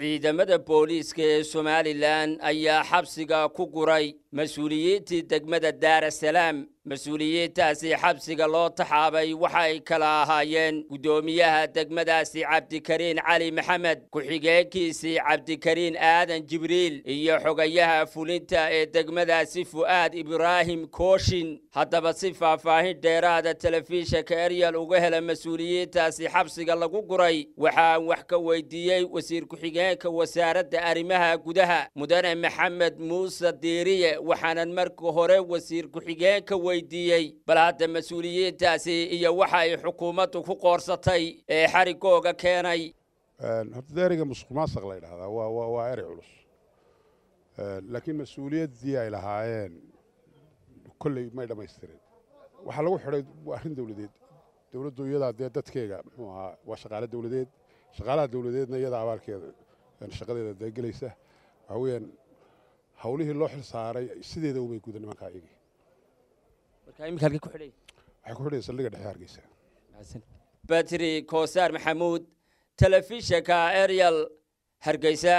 ciidamada booliiska ee somalilan ayaa xabsiga ku guray mas-uuliyiintii degmada daar salaam mas-uuliyintaasi xabsiga loo taxaabay waxay kala ahaayeen guddoomiyaha degmadaasi cabdikariin cali maxamed ku-xigeenkiisii cabdikariin aadan jibriil iyo xogayaha fulinta ee degmadaasi fu'aad ibraahim kooshin haddaba si faahfaahin dheeraada telefishinka eryal uga hela mas-uuliyiintaasi xabsiga lagu guray waxaan wax ka weydiiyey wasiir ku-xigeenka wasaaradda arrimaha gudaha mudane maxamed muuse diiriye waxaanan marka hore wasiir ku-xigeenka wey weydiiyey bal hadda mas-uuliyiintaasi iyo waxa ay xukuumaddu ku qoorsatay ee xarigooga keenay horta ereyga musuq la yidhahdaa waa waa erey culus laakiin mas-uuliyaddii ay lahaayeen kolley may dhammaystirin waxaa lagu xidhay arrin dawladeed dawladdu iyadaa dee dadkeega muxuu ahaa waa shaqaale dawladeed shaqaalaha dawladeedna iyada abaalkeeda shaqadeeda deegelaysa waxaweyaan hawlihii loo xil saaray sideeda umay guda nimankaa iyagii waxay ku batri koosaar maxamuud telefishinka ariel hargeysa